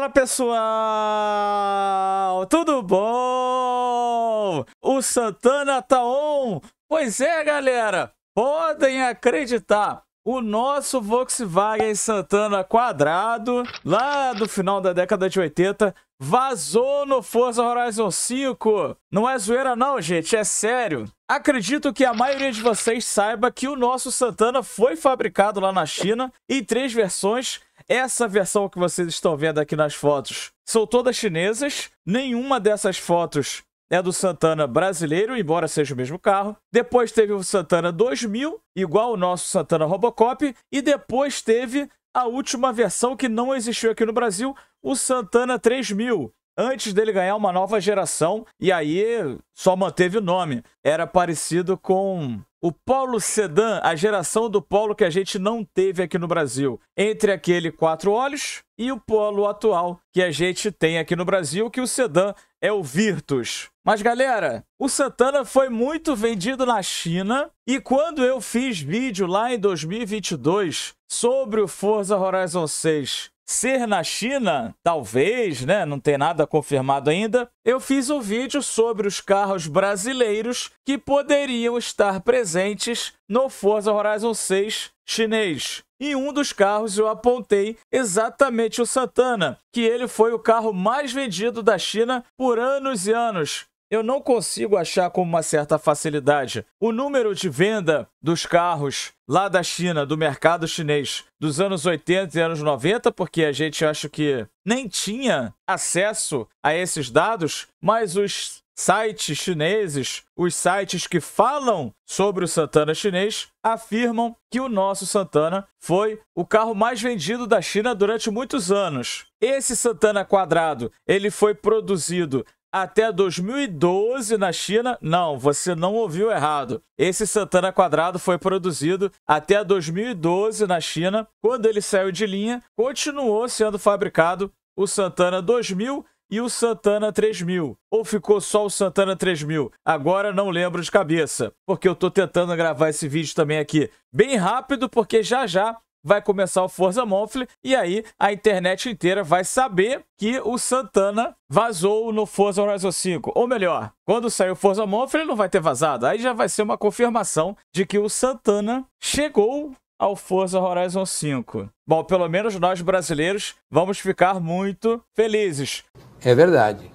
Fala pessoal, tudo bom? O Santana tá on? Pois é, galera, podem acreditar. O nosso Volkswagen Santana quadrado, lá do final da década de 80, vazou no Forza Horizon 5. Não é zoeira não, gente, é sério. Acredito que a maioria de vocês saiba que o nosso Santana foi fabricado lá na China em três versões essa versão que vocês estão vendo aqui nas fotos são todas chinesas. Nenhuma dessas fotos é do Santana brasileiro, embora seja o mesmo carro. Depois teve o Santana 2000, igual o nosso Santana Robocop. E depois teve a última versão que não existiu aqui no Brasil, o Santana 3000, antes dele ganhar uma nova geração, e aí só manteve o nome. Era parecido com o Polo Sedan, a geração do Polo que a gente não teve aqui no Brasil, entre aquele quatro olhos e o Polo atual que a gente tem aqui no Brasil, que o Sedan é o Virtus. Mas galera, o Santana foi muito vendido na China e quando eu fiz vídeo lá em 2022 sobre o Forza Horizon 6 ser na China, talvez, né? Não tem nada confirmado ainda. Eu fiz um vídeo sobre os carros brasileiros que poderiam estar presentes no Forza Horizon 6 chinês. E um dos carros eu apontei exatamente o Santana, que ele foi o carro mais vendido da China por anos e anos eu não consigo achar com uma certa facilidade o número de venda dos carros lá da China, do mercado chinês, dos anos 80 e anos 90, porque a gente acha que nem tinha acesso a esses dados, mas os sites chineses, os sites que falam sobre o Santana chinês, afirmam que o nosso Santana foi o carro mais vendido da China durante muitos anos. Esse Santana quadrado, ele foi produzido até 2012 na China. Não, você não ouviu errado. Esse Santana Quadrado foi produzido até 2012 na China. Quando ele saiu de linha, continuou sendo fabricado o Santana 2000 e o Santana 3000. Ou ficou só o Santana 3000? Agora não lembro de cabeça, porque eu estou tentando gravar esse vídeo também aqui bem rápido, porque já já vai começar o Forza Monthly e aí a internet inteira vai saber que o Santana vazou no Forza Horizon 5. Ou melhor, quando sair o Forza Monthly ele não vai ter vazado. Aí já vai ser uma confirmação de que o Santana chegou ao Forza Horizon 5. Bom, pelo menos nós brasileiros vamos ficar muito felizes. É verdade.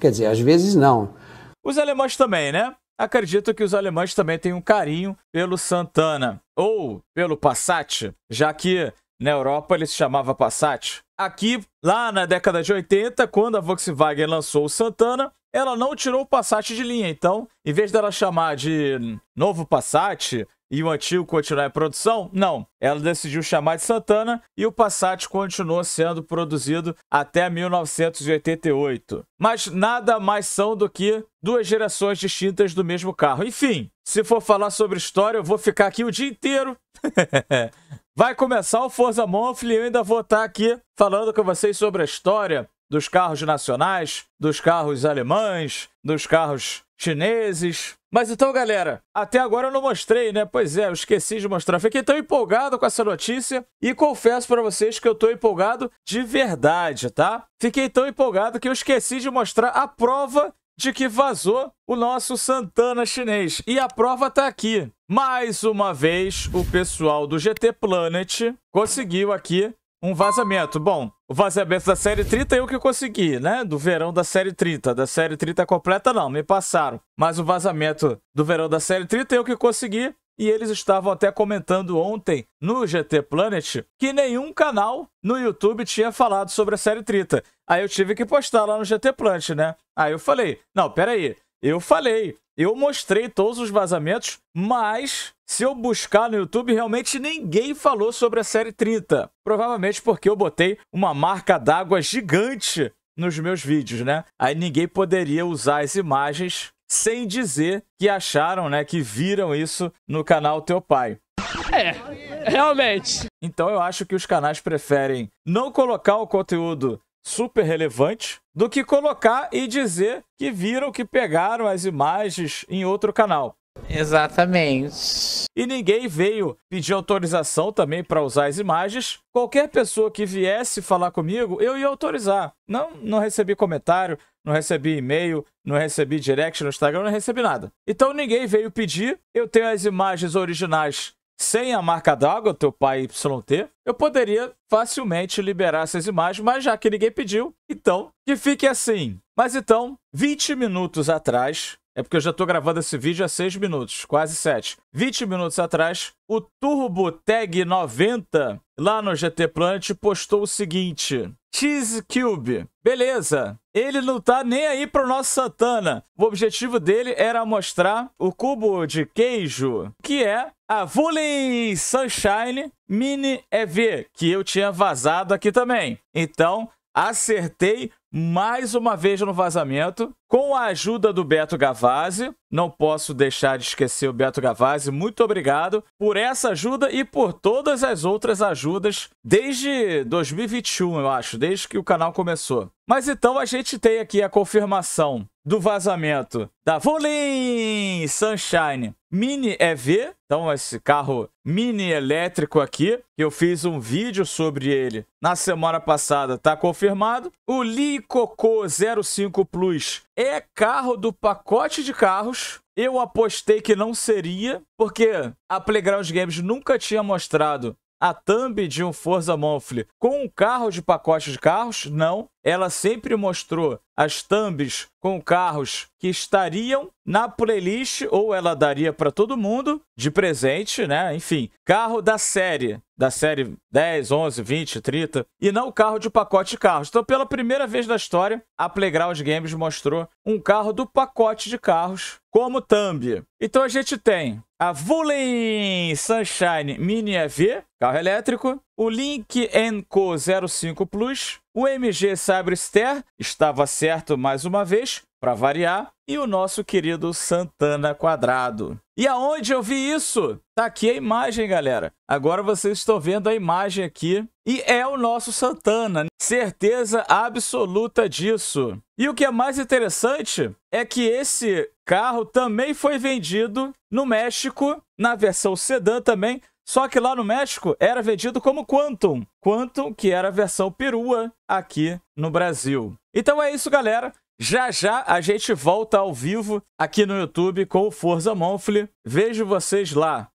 Quer dizer, às vezes não. Os alemães também, né? Acredito que os alemães também têm um carinho pelo Santana ou pelo Passat, já que na Europa ele se chamava Passat. Aqui, lá na década de 80, quando a Volkswagen lançou o Santana, ela não tirou o Passat de linha. Então, em vez dela chamar de novo Passat, e o antigo continuar em produção? Não. Ela decidiu chamar de Santana e o Passat continuou sendo produzido até 1988. Mas nada mais são do que duas gerações distintas do mesmo carro. Enfim, se for falar sobre história, eu vou ficar aqui o dia inteiro. Vai começar o Forza Monfle e eu ainda vou estar tá aqui falando com vocês sobre a história dos carros nacionais, dos carros alemães, dos carros chineses, mas então, galera, até agora eu não mostrei, né? Pois é, eu esqueci de mostrar. Fiquei tão empolgado com essa notícia e confesso para vocês que eu tô empolgado de verdade, tá? Fiquei tão empolgado que eu esqueci de mostrar a prova de que vazou o nosso Santana chinês. E a prova tá aqui. Mais uma vez, o pessoal do GT Planet conseguiu aqui um vazamento. Bom, o vazamento da série 30 eu que consegui, né? Do verão da série 30. Da série 30 completa não, me passaram. Mas o vazamento do verão da série 30 eu que consegui. E eles estavam até comentando ontem no GT Planet que nenhum canal no YouTube tinha falado sobre a série 30. Aí eu tive que postar lá no GT Planet, né? Aí eu falei: não, peraí, eu falei, eu mostrei todos os vazamentos, mas se eu buscar no YouTube, realmente ninguém falou sobre a série 30. Provavelmente porque eu botei uma marca d'água gigante nos meus vídeos, né? Aí ninguém poderia usar as imagens sem dizer que acharam, né, que viram isso no canal Teu Pai. É, realmente. Então eu acho que os canais preferem não colocar o conteúdo super relevante do que colocar e dizer que viram que pegaram as imagens em outro canal. Exatamente. E ninguém veio pedir autorização também para usar as imagens. Qualquer pessoa que viesse falar comigo, eu ia autorizar. Não, não recebi comentário, não recebi e-mail, não recebi direct no Instagram, não recebi nada. Então ninguém veio pedir. Eu tenho as imagens originais sem a marca d'água, teu pai YT, eu poderia facilmente liberar essas imagens, mas já que ninguém pediu, então que fique assim. Mas então, 20 minutos atrás, é porque eu já tô gravando esse vídeo há 6 minutos, quase 7. 20 minutos atrás, o Turbo Tag 90 lá no GT Plant postou o seguinte: Cheese Cube. Beleza, ele não tá nem aí pro nosso Santana. O objetivo dele era mostrar o cubo de queijo, que é a Vulin Sunshine Mini EV, que eu tinha vazado aqui também. Então, Acertei mais uma vez no vazamento, com a ajuda do Beto Gavazzi. Não posso deixar de esquecer o Beto Gavazzi. Muito obrigado por essa ajuda e por todas as outras ajudas desde 2021, eu acho, desde que o canal começou. Mas então a gente tem aqui a confirmação do vazamento da Volin Sunshine Mini EV, então esse carro mini elétrico aqui, eu fiz um vídeo sobre ele na semana passada, tá confirmado. O Li Coco 05 Plus é carro do pacote de carros. Eu apostei que não seria, porque a Playground Games nunca tinha mostrado a thumb de um Forza Monthly com um carro de pacote de carros? Não. Ela sempre mostrou as thumbs com carros que estariam na playlist ou ela daria para todo mundo de presente, né? Enfim, carro da série da série 10, 11, 20, 30, e não o carro de pacote de carros. Então, pela primeira vez na história, a Playground Games mostrou um carro do pacote de carros como Thumb. Então a gente tem a Vulin Sunshine Mini EV, carro elétrico, o Link Enco 05 Plus, o MG Cyberster, estava certo mais uma vez, para variar, e o nosso querido Santana Quadrado. E aonde eu vi isso? Tá aqui a imagem, galera. Agora vocês estão vendo a imagem aqui. E é o nosso Santana. Certeza absoluta disso. E o que é mais interessante é que esse carro também foi vendido no México, na versão sedã também, só que lá no México era vendido como Quantum. Quantum, que era a versão perua aqui no Brasil. Então é isso, galera. Já já a gente volta ao vivo aqui no YouTube com o Forza Monfle. Vejo vocês lá.